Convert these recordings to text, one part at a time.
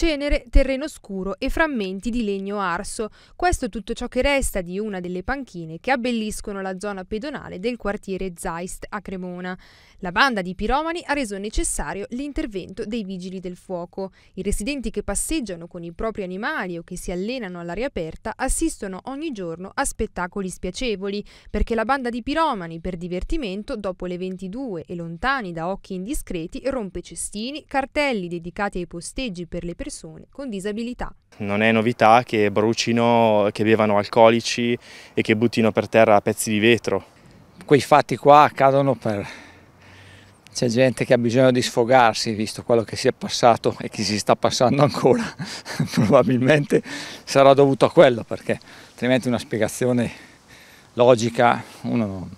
cenere, terreno scuro e frammenti di legno arso. Questo è tutto ciò che resta di una delle panchine che abbelliscono la zona pedonale del quartiere Zeist a Cremona. La banda di piromani ha reso necessario l'intervento dei vigili del fuoco. I residenti che passeggiano con i propri animali o che si allenano all'aria aperta assistono ogni giorno a spettacoli spiacevoli, perché la banda di piromani per divertimento dopo le 22 e lontani da occhi indiscreti rompe cestini, cartelli dedicati ai posteggi per le persone persone con disabilità. Non è novità che brucino, che bevano alcolici e che buttino per terra pezzi di vetro. Quei fatti qua accadono per... C'è gente che ha bisogno di sfogarsi, visto quello che si è passato e che si sta passando ancora. Probabilmente sarà dovuto a quello, perché altrimenti una spiegazione logica uno non,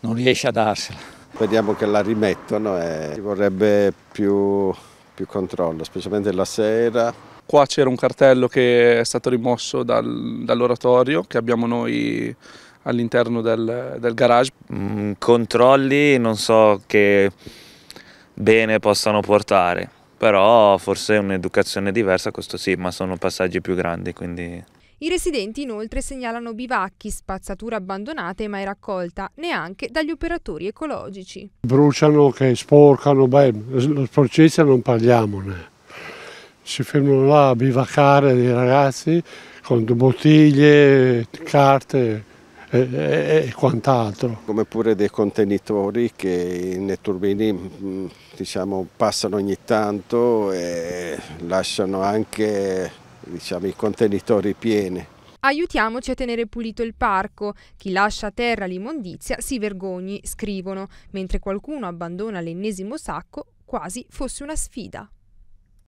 non riesce a darsela. Speriamo che la rimettono e eh. ci vorrebbe più più controllo, specialmente la sera. Qua c'era un cartello che è stato rimosso dal, dall'oratorio che abbiamo noi all'interno del, del, garage. Mm, controlli non so che bene possano portare, però forse un'educazione diversa questo sì, ma sono passaggi più grandi quindi... I residenti inoltre segnalano bivacchi, spazzatura abbandonata e mai raccolta, neanche dagli operatori ecologici. Bruciano, che sporcano, beh, la sporcizia non parliamone. Si fermano là a bivaccare dei ragazzi con bottiglie, carte, e, quant'altro. Come pure dei contenitori che nei turbini mm, diciamo, passano ogni tanto e lasciano anche diciamo, i contenitori pieni. Aiutiamoci a tenere pulito il parco. Chi lascia a terra l'immondizia si vergogni, scrivono, mentre qualcuno abbandona l'ennesimo sacco quasi fosse una sfida.